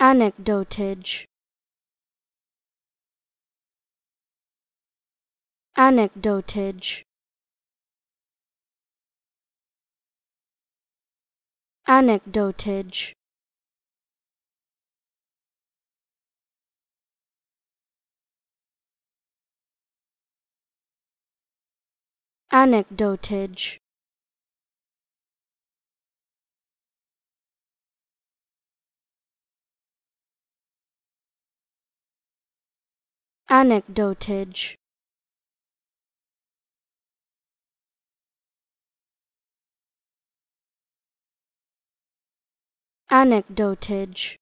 Anecdotage Anecdotage Anecdotage Anecdotage Anecdotage Anecdotage